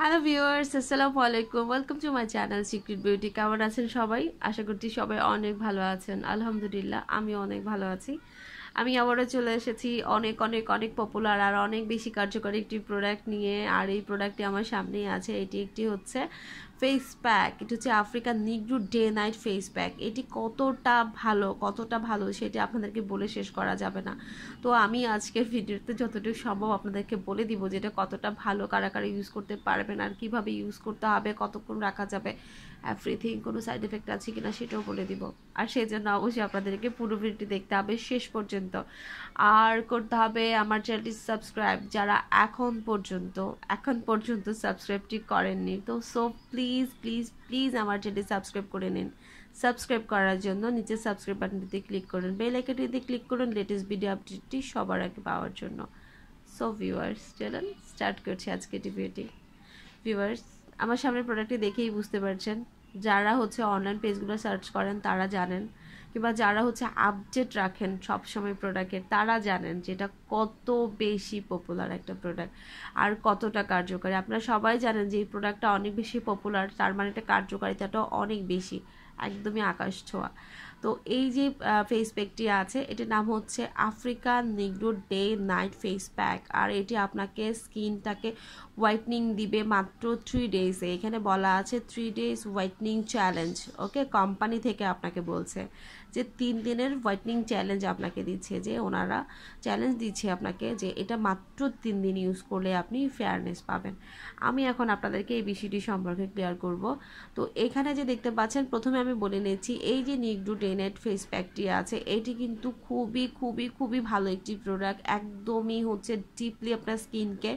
hello viewers আসসালামু আলাইকুম welcome to my channel Secret Beauty কেমন আছেন সবাই আশা করছি সবাই অনেক ভালো আছেন আলহামদুলিল্লাহ আমি অনেক ভালো আছি আমি আবারও চলে এসেছি অনেক অনেক অনেক পপুলার আর অনেক বেশি কার্যকরী একটি প্রোডাক্ট নিয়ে আর এই প্রোডাক্টটি আমার সামনেই আছে এটি একটি হচ্ছে ফেস প্যাক এটা হচ্ছে African Negro day night face pack এটি কতটা ভালো কতটা ভালো সেটি আপনাদেরকে বলে শেষ করা যাবে না তো আমি আজকের ভিডিওতে যতটুকু সম্ভব আপনাদেরকে বলে দিব যে এটা কতটা ভালো কারা কারা ইউজ করতে পারবেন আর কিভাবে ইউজ করতে হবে কতক্ষণ রাখা যাবে এভরিথিং কোনো সাইড এফেক্ট আছে কিনা সেটাও বলে দিব আর সেই জন্য অবশ্যই আপনাদেরকে পুরো ভিডিওটি দেখতে হবে শেষ পর্যন্ত আর করতে হবে আমার চ্যানেলটি সাবস্ক্রাইব যারা এখন পর্যন্ত এখন পর্যন্ত সাবস্ক্রাইবটি করেননি তো so please please please please আমার চ্যানেল সাবস্ক্রাইব করে নিন সাবস্ক্রাইব করার জন্য নিচে সাবস্ক্রাইব বাটনটিতে ক্লিক করুন বেল আইকনটিতে ক্লিক করুন লেটেস্ট ভিডিও আপডেটটি সবার আগে পাওয়ার জন্য সো ভিউয়ার্স চলুন স্টার্ট করছি আজকে ভিডিওটি ভিউয়ার্স আমার সামনে প্রোডাক্টটি দেখেই বুঝতে পারছেন যারা হচ্ছে অনলাইন পেজগুলো সার্চ করেন তারা জানেন কিংবা যারা হচ্ছে আপডেট রাখেন সবসময় প্রোডাক্টের তারা জানেন যেটা কত বেশি পপুলার একটা প্রোডাক্ট আর কতটা কার্যকারী আপনারা সবাই জানেন যে এই প্রোডাক্টটা অনেক বেশি পপুলার তার মানে এটা কার্যকারিতাটাও অনেক বেশি একদমই আকাশ ছোঁয়া তো এই যে ফেস প্যাকটি আছে এটির নাম হচ্ছে Africa Negro day night face pack আর এটি আপনাকে স্কিনটাকে হোয়াইটনিং দিবে মাত্র থ্রি ডেজে এখানে বলা আছে three days whitening challenge okay company থেকে আপনাকে বলছে যে তিন দিনের হোয়াইটনিং চ্যালেঞ্জ আপনাকে দিচ্ছে যে ওনারা চ্যালেঞ্জ দিচ্ছে আপনাকে যে এটা মাত্র তিন দিন ইউজ করলে আপনি ফেয়ারনেস পাবেন আমি এখন আপনাদেরকে এই বিষয়টি সম্পর্কে ক্লিয়ার করব তো এখানে যে দেখতে পাচ্ছেন প্রথমে আমি বলে নিয়েছি এই যে নিগ্রু ডে ড্রেনেড ফেস প্যাকটি আছে এটি কিন্তু খুবই খুবই খুবই ভালো একটি প্রোডাক্ট একদমই হচ্ছে ডিপলি আপনার স্কিনকে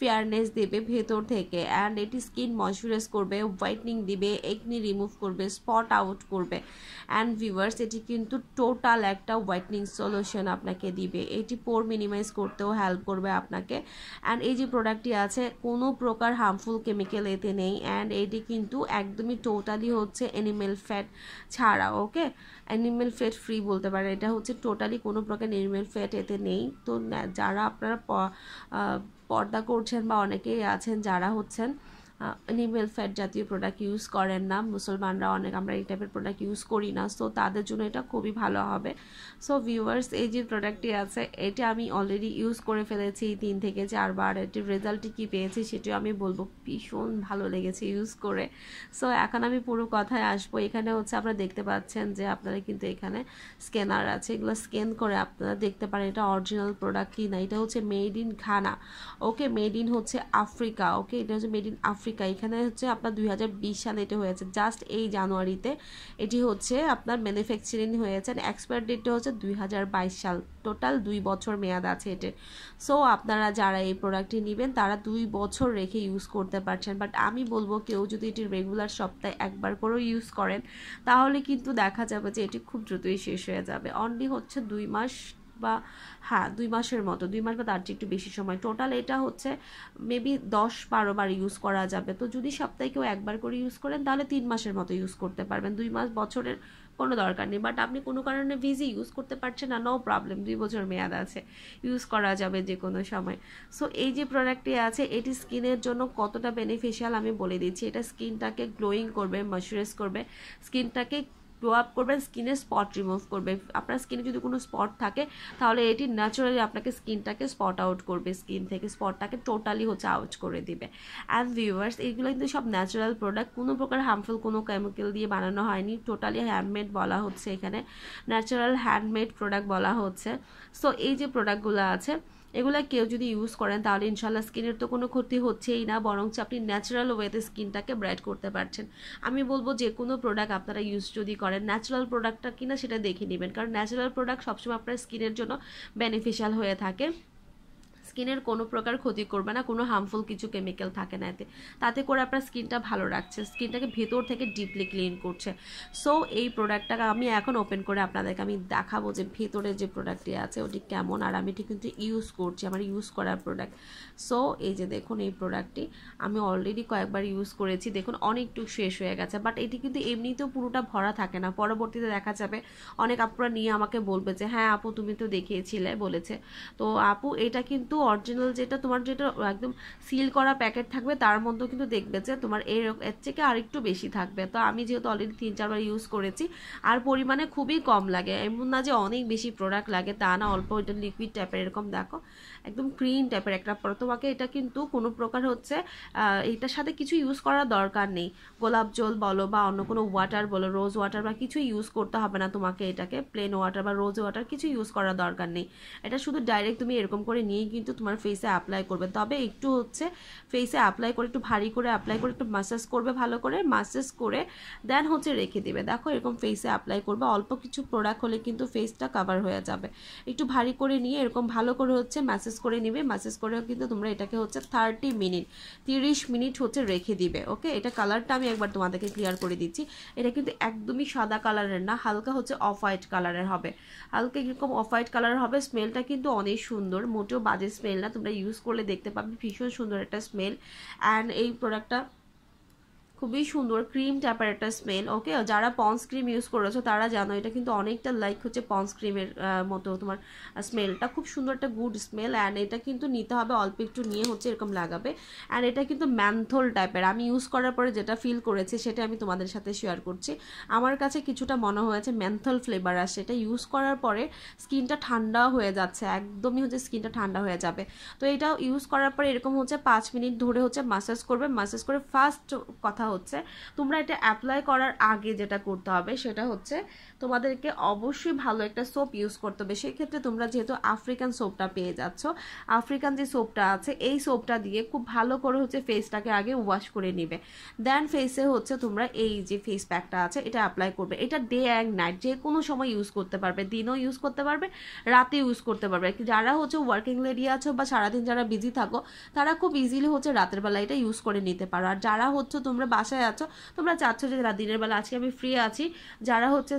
ফেয়ারনেস দেবে ভেতর থেকে অ্যান্ড এটি স্কিন ময়শ্চারাইজ করবে হোয়াইটনিং দিবে একনি রিমুভ করবে স্পট আউট করবে অ্যান্ড ভিভার্স এটি কিন্তু টোটাল একটা হোয়াইটনিং সলিউশন আপনাকে দিবে এটি পোর মিনিমাইজ করতেও হেল্প করবে আপনাকে অ্যান্ড এই যে প্রোডাক্টটি আছে কোনো প্রকার হার্মফুল কেমিক্যাল এতে নেই অ্যান্ড এটি কিন্তু একদমই টোটালি হচ্ছে অ্যানিমেল ফ্যাট ছাড়া ওকে অ্যানিমেল ফ্যাট ফ্রি বলতে পারে এটা হচ্ছে টোটালি কোনো প্রকার অ্যানিমেল ফ্যাট এতে নেই তো যারা আপনারা পর্দা করছেন বা অনেকেই আছেন যারা হচ্ছেন অ্যানিমেল ফ্যাট জাতীয় প্রোডাক্ট ইউজ করেন না মুসলমানরা অনেক আমরা এই টাইপের প্রোডাক্ট ইউজ করি না সো তাদের জন্য এটা খুবই ভালো হবে সো ভিউয়ার্স এই যে প্রোডাক্টটি আছে এটা আমি অলরেডি ইউজ করে ফেলেছি তিন থেকে চারবার এটির রেজাল্টটি কী পেয়েছি সেটিও আমি বলবো ভীষণ ভালো লেগেছে ইউজ করে সো এখন আমি পুরো কথায় আসবো এখানে হচ্ছে আপনারা দেখতে পাচ্ছেন যে আপনারা কিন্তু এখানে স্ক্যানার আছে এগুলো স্ক্যান করে আপনারা দেখতে পারেন এটা অরিজিনাল প্রোডাক্ট কি না এটা হচ্ছে made in Ghana okay made in হচ্ছে আফ্রিকা ওকে এটা হচ্ছে মেড ইন আফ্রিকা আফ্রিকা এখানে হচ্ছে আপনার দুই সালে এটা হয়েছে জাস্ট এই জানুয়ারিতে এটি হচ্ছে আপনার ম্যানুফ্যাকচারিং হয়েছে এক্সপায়ার ডেটটা হচ্ছে দুই সাল টোটাল দুই বছর মেয়াদ আছে এটি সো আপনারা যারা এই প্রোডাক্টটি নেবেন তারা দুই বছর রেখে ইউজ করতে পারছেন বাট আমি বলবো কেউ যদি এটি রেগুলার সপ্তাহে একবার করেও ইউজ করেন তাহলে কিন্তু দেখা যাবে যে এটি খুব দ্রুতই শেষ হয়ে যাবে অনলি হচ্ছে দুই মাস বা হ্যাঁ দুই মাসের মতো দুই মাস বা তার চেয়ে একটু বেশি সময় টোটাল এটা হচ্ছে মেবি দশ বারো বার ইউজ করা যাবে তো যদি সপ্তাহে কেউ একবার করে ইউজ করেন তাহলে তিন মাসের মতো ইউজ করতে পারবেন দুই মাস বছরের কোনো দরকার নেই বাট আপনি কোনো কারণে ভিজি ইউজ করতে পারছেন না নো প্রবলেম দুই বছর মেয়াদ আছে ইউজ করা যাবে যে কোনো সময় সো এই যে প্রোডাক্টটি আছে এটি স্কিনের জন্য কতটা বেনিফিশিয়াল আমি বলে দিচ্ছি এটা স্কিনটাকে গ্লোয়িং করবে ময়শ্চারাইজ করবে স্কিনটাকে গ্লো আপ করবেন স্কিনের স্পট রিমুভ করবে আপনার স্কিনে যদি কোনো স্পট থাকে তাহলে এটি ন্যাচারালি আপনাকে স্কিনটাকে স্পট আউট করবে স্কিন থেকে স্পটটাকে টোটালি হচ্ছে আউট করে দিবে অ্যান্ড ভিউয়ার্স এইগুলো কিন্তু সব ন্যাচারাল প্রোডাক্ট কোনো প্রকার হার্মফুল কোনো কেমিক্যাল দিয়ে বানানো হয়নি টোটালি হ্যান্ডমেড বলা হচ্ছে এখানে ন্যাচারাল হ্যান্ডমেড প্রোডাক্ট বলা হচ্ছে সো এই যে প্রোডাক্টগুলো আছে এগুলো কেউ যদি ইউজ করেন তাহলে ইনশাল্লাহ স্কিনের তো কোনো ক্ষতি হচ্ছেই না বরঞ্চ আপনি ন্যাচারাল ওয়েতে স্কিনটাকে ব্রাইট করতে পারছেন আমি বলবো যে কোনো প্রোডাক্ট আপনারা ইউজ যদি করেন ন্যাচারাল প্রোডাক্টটা কিনা সেটা দেখে নেবেন কারণ ন্যাচারাল প্রোডাক্ট সবসময় আপনার স্কিনের জন্য বেনিফিশিয়াল হয়ে থাকে স্কিনের কোনো প্রকার ক্ষতি করবে না কোনো হার্মফুল কিছু কেমিক্যাল থাকে না এতে তাতে করে আপনার স্কিনটা ভালো রাখছে স্কিনটাকে ভেতর থেকে ডিপলি ক্লিন করছে সো এই প্রোডাক্টটাকে আমি এখন ওপেন করে আপনাদেরকে আমি দেখাবো যে ভেতরে যে প্রোডাক্টটি আছে ওটি কেমন আর আমি এটি কিন্তু ইউজ করছি আমার ইউজ করার প্রোডাক্ট সো এই যে দেখুন এই প্রোডাক্টটি আমি অলরেডি কয়েকবার ইউজ করেছি দেখুন অনেকটুকু শেষ হয়ে গেছে বাট এটি কিন্তু এমনিতেও পুরোটা ভরা থাকে না পরবর্তীতে দেখা যাবে অনেক আপুরা নিয়ে আমাকে বলবে যে হ্যাঁ আপু তুমি তো দেখিয়েছিলে বলেছে তো আপু এটা কিন্তু অরিজিনাল যেটা তোমার যেটা একদম সিল করা প্যাকেট থাকবে তার মধ্যেও কিন্তু দেখবে যে তোমার এর এর থেকে আরেকটু বেশি থাকবে তো আমি যেহেতু অলরেডি তিন চারবার ইউজ করেছি আর পরিমাণে খুবই কম লাগে এমন না যে অনেক বেশি প্রোডাক্ট লাগে তা না অল্প এটা লিকুইড টাইপের এরকম দেখো একদম ক্রিম টাইপের একটা তোমাকে এটা কিন্তু কোনো প্রকার হচ্ছে এটার সাথে কিছু ইউজ করার দরকার নেই গোলাপ জল বলো বা অন্য কোনো ওয়াটার বলো রোজ ওয়াটার বা কিছু ইউজ করতে হবে না তোমাকে এটাকে প্লেন ওয়াটার বা রোজ ওয়াটার কিছু ইউজ করার দরকার নেই এটা শুধু ডাইরেক্ট তুমি এরকম করে নিয়ে কিন্তু তোমার ফেসে অ্যাপ্লাই করবে তবে একটু হচ্ছে ফেসে অ্যাপ্লাই করে একটু ভারী করে অ্যাপ্লাই করে একটু মাসাজ করবে ভালো করে মাসাজ করে দেন হচ্ছে রেখে দিবে দেখো এরকম ফেসে অ্যাপ্লাই করবে অল্প কিছু প্রোডাক্ট হলে কিন্তু ফেসটা কাভার হয়ে যাবে একটু ভারী করে নিয়ে এরকম ভালো করে হচ্ছে ম্যাসেজ করে নিবে ম্যাসেজ করেও কিন্তু তোমরা এটাকে হচ্ছে থার্টি মিনিট তিরিশ মিনিট হচ্ছে রেখে দিবে ওকে এটা কালারটা আমি একবার তোমাদেরকে ক্লিয়ার করে দিচ্ছি এটা কিন্তু একদমই সাদা কালারের না হালকা হচ্ছে অফ হোয়াইট কালারের হবে হালকা এরকম অফ হোয়াইট কালার হবে স্মেলটা কিন্তু অনেক সুন্দর মোটেও বাজে স্মেল স্মেল না তোমরা ইউজ করলে দেখতে পাবে ভীষণ সুন্দর একটা স্মেল অ্যান্ড এই প্রোডাক্টটা খুবই সুন্দর ক্রিম টাইপের একটা স্মেল ওকে যারা পন্স ক্রিম ইউজ করেছো তারা জানো এটা কিন্তু অনেকটা লাইক হচ্ছে পন্স ক্রিমের মতো তোমার স্মেলটা খুব সুন্দর একটা গুড স্মেল অ্যান্ড এটা কিন্তু নিতে হবে অল্প একটু নিয়ে হচ্ছে এরকম লাগাবে অ্যান্ড এটা কিন্তু ম্যান্থল টাইপের আমি ইউজ করার পরে যেটা ফিল করেছি সেটা আমি তোমাদের সাথে শেয়ার করছি আমার কাছে কিছুটা মনে হয়েছে ম্যান্থল ফ্লেভার আসে এটা ইউজ করার পরে স্কিনটা ঠান্ডা হয়ে যাচ্ছে একদমই হচ্ছে স্কিনটা ঠান্ডা হয়ে যাবে তো এটা ইউজ করার পরে এরকম হচ্ছে পাঁচ মিনিট ধরে হচ্ছে মাসাজ করবে মাসাজ করে ফার্স্ট কথা কথা হচ্ছে তোমরা এটা অ্যাপ্লাই করার আগে যেটা করতে হবে সেটা হচ্ছে তোমাদেরকে অবশ্যই ভালো একটা সোপ ইউজ করতে হবে সেই ক্ষেত্রে তোমরা যেহেতু আফ্রিকান সোপটা পেয়ে যাচ্ছ আফ্রিকান যে সোপটা আছে এই সোপটা দিয়ে খুব ভালো করে হচ্ছে ফেসটাকে আগে ওয়াশ করে নিবে দেন ফেসে হচ্ছে তোমরা এই যে ফেস প্যাকটা আছে এটা অ্যাপ্লাই করবে এটা ডে অ্যান্ড নাইট যে কোনো সময় ইউজ করতে পারবে দিনও ইউজ করতে পারবে রাতে ইউজ করতে পারবে যারা হচ্ছে ওয়ার্কিং লেডি আছো বা সারাদিন যারা বিজি থাকো তারা খুব ইজিলি হচ্ছে রাতের বেলা এটা ইউজ করে নিতে পারো আর যারা হচ্ছে তোমরা বাসায় আছো তোমরা চাচ্ছ যে যারা দিনের বেলা আজকে আমি ফ্রি আছি যারা হচ্ছে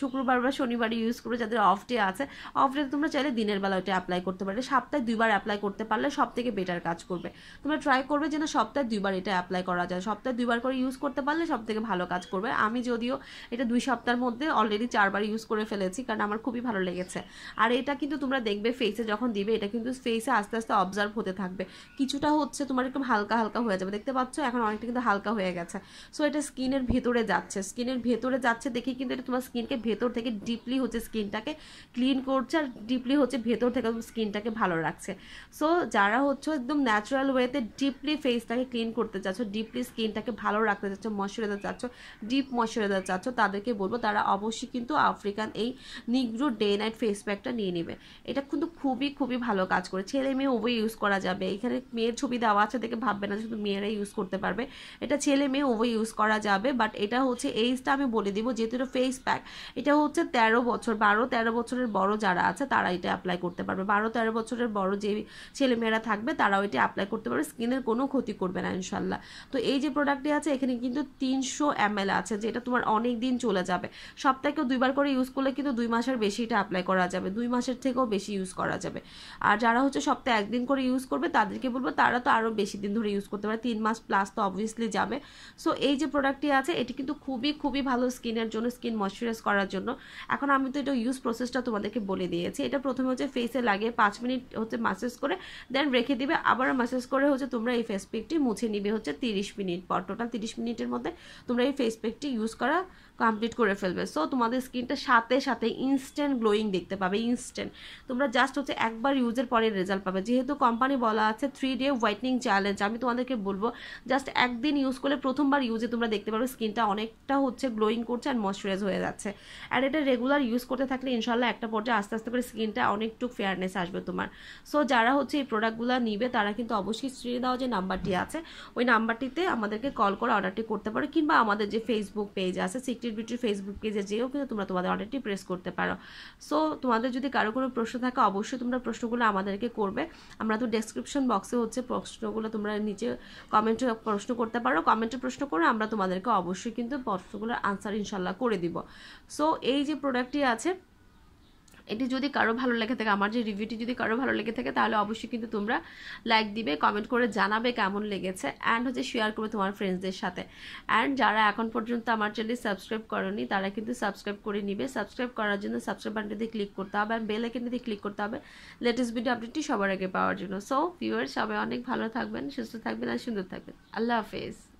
শুক্রবার বা শনিবার ইউজ করবে যাদের অফ ডে আছে অফ ডে তোমরা চাইলে দিনের বেলা ওটা অ্যাপ্লাই করতে পারবে সপ্তাহে দুইবার অ্যাপ্লাই করতে পারলে সব থেকে বেটার কাজ করবে তোমরা ট্রাই করবে যেন সপ্তাহে দুইবার এটা অ্যাপ্লাই করা যায় সপ্তাহে দুইবার করে ইউজ করতে পারলে সব থেকে ভালো কাজ করবে আমি যদিও এটা দুই সপ্তাহের মধ্যে অলরেডি চারবার ইউজ করে ফেলেছি কারণ আমার খুবই ভালো লেগেছে আর এটা কিন্তু তোমরা দেখবে ফেসে যখন দিবে এটা কিন্তু ফেসে আস্তে আস্তে অবজার্ভ হতে থাকবে কিছুটা হচ্ছে তোমার একটু হালকা হালকা হয়ে যাবে দেখতে পাচ্ছ এখন অনেকটা কিন্তু হালকা হয়ে হয়ে গেছে সো এটা স্কিনের ভেতরে যাচ্ছে স্কিনের ভেতরে যাচ্ছে দেখে কিন্তু এটা তোমার স্কিনকে ভেতর থেকে ডিপলি হচ্ছে স্কিনটাকে ক্লিন করছে আর ডিপলি হচ্ছে ভেতর থেকে স্কিনটাকে ভালো রাখছে সো যারা হচ্ছে একদম ন্যাচারাল ওয়েতে ডিপলি ফেসটাকে ক্লিন করতে চাচ্ছ ডিপলি স্কিনটাকে ভালো রাখতে চাচ্ছ ময়শ্চারাইজার চাচ্ছ ডিপ ময়শ্চারাইজার চাচ্ছ তাদেরকে বলবো তারা অবশ্যই কিন্তু আফ্রিকান এই নিগ্রো ডে নাইট ফেস প্যাকটা নিয়ে নেবে এটা কিন্তু খুবই খুবই ভালো কাজ করে ছেলে মেয়ে উভয় ইউজ করা যাবে এখানে মেয়ের ছবি দেওয়া আছে দেখে ভাববে না শুধু মেয়েরাই ইউজ করতে পারবে এটা ছেলে মেয়ে উভয় ইউজ করা যাবে বাট এটা হচ্ছে এইজটা আমি বলে দিব যেহেতু এটা ফেস প্যাক এটা হচ্ছে তেরো বছর বারো তেরো বছরের বড় যারা আছে তারা এটা অ্যাপ্লাই করতে পারবে বারো তেরো বছরের বড় যে ছেলেমেয়েরা থাকবে তারাও এটা অ্যাপ্লাই করতে পারবে স্কিনের কোনো ক্ষতি করবে না ইনশাল্লাহ তো এই যে প্রোডাক্টটি আছে এখানে কিন্তু তিনশো এম আছে যেটা তোমার অনেক দিন চলে যাবে সপ্তাহেও দুইবার করে ইউজ করলে কিন্তু দুই মাসের বেশি এটা অ্যাপ্লাই করা যাবে দুই মাসের থেকেও বেশি ইউজ করা যাবে আর যারা হচ্ছে সপ্তাহে একদিন করে ইউজ করবে তাদেরকে বলবো তারা তো আরও বেশি দিন ধরে ইউজ করতে পারে তিন মাস প্লাস তো অবভিয়াসলি যাবে সো এই যে প্রোডাক্টটি আছে এটি কিন্তু খুবই খুবই ভালো স্কিনের জন্য স্কিন ময়শ্চারাইজ করার জন্য এখন আমি তো এটা ইউজ প্রসেসটা তোমাদেরকে বলে দিয়েছি এটা প্রথমে হচ্ছে ফেসে লাগে পাঁচ মিনিট হচ্ছে মাসেজ করে দেন রেখে দিবে আবার মাসেজ করে হচ্ছে তোমরা এই ফেস প্যাকটি মুছে নিবে হচ্ছে তিরিশ মিনিট পর টোটাল তিরিশ মিনিটের মধ্যে তোমরা এই ফেস প্যাকটি ইউজ করা কমপ্লিট করে ফেলবে সো তোমাদের স্কিনটা সাথে সাথে ইনস্ট্যান্ট গ্লোয়িং দেখতে পাবে ইনস্ট্যান্ট তোমরা জাস্ট হচ্ছে একবার ইউজের পরে রেজাল্ট পাবে যেহেতু কোম্পানি বলা আছে থ্রি ডে হোয়াইটনিং চ্যালেঞ্জ আমি তোমাদেরকে বলবো জাস্ট একদিন ইউজ করলে হলে প্রথমবার ইউজে তোমরা দেখতে পারো স্কিনটা অনেকটা হচ্ছে গ্লোয়িং করছে আর ময়শ্চারাইজ হয়ে যাচ্ছে আর এটা রেগুলার ইউজ করতে থাকলে ইনশাল্লাহ একটা পর্যায়ে আস্তে আস্তে করে স্কিনটা অনেকটুক ফেয়ারনেস আসবে তোমার সো যারা হচ্ছে এই প্রোডাক্টগুলো নিবে তারা কিন্তু অবশ্যই শ্রী দেওয়া যে নাম্বারটি আছে ওই নাম্বারটিতে আমাদেরকে কল করে অর্ডারটি করতে পারো কিংবা আমাদের যে ফেসবুক পেজ আছে সিক্রেট বিউটির ফেসবুক পেজে যেও কিন্তু তোমরা তোমাদের অর্ডারটি প্রেস করতে পারো সো তোমাদের যদি কারো কোনো প্রশ্ন থাকে অবশ্যই তোমরা প্রশ্নগুলো আমাদেরকে করবে আমরা তো ডেসক্রিপশন বক্সে হচ্ছে প্রশ্নগুলো তোমরা নিচে কমেন্টে প্রশ্ন করতে পারো কমেন্ট কমেন্টে প্রশ্ন করে আমরা তোমাদেরকে অবশ্যই কিন্তু প্রশ্নগুলোর আনসার ইনশাল্লাহ করে দিব সো এই যে প্রোডাক্টটি আছে এটি যদি কারো ভালো লেগে থাকে আমার যে রিভিউটি যদি কারো ভালো লেগে থাকে তাহলে অবশ্যই কিন্তু তোমরা লাইক দিবে কমেন্ট করে জানাবে কেমন লেগেছে অ্যান্ড হচ্ছে শেয়ার করবে তোমার ফ্রেন্ডসদের সাথে অ্যান্ড যারা এখন পর্যন্ত আমার চ্যানেল সাবস্ক্রাইব করেনি তারা কিন্তু সাবস্ক্রাইব করে নিবে সাবস্ক্রাইব করার জন্য সাবস্ক্রাইব বাটনটিতে ক্লিক করতে হবে অ্যান্ড বেল আইকনটিতে ক্লিক করতে হবে লেটেস্ট ভিডিও আপডেটটি সবার আগে পাওয়ার জন্য সো ভিউয়ার সবাই অনেক ভালো থাকবেন সুস্থ থাকবেন আর সুন্দর থাকবেন আল্লাহ হাফেজ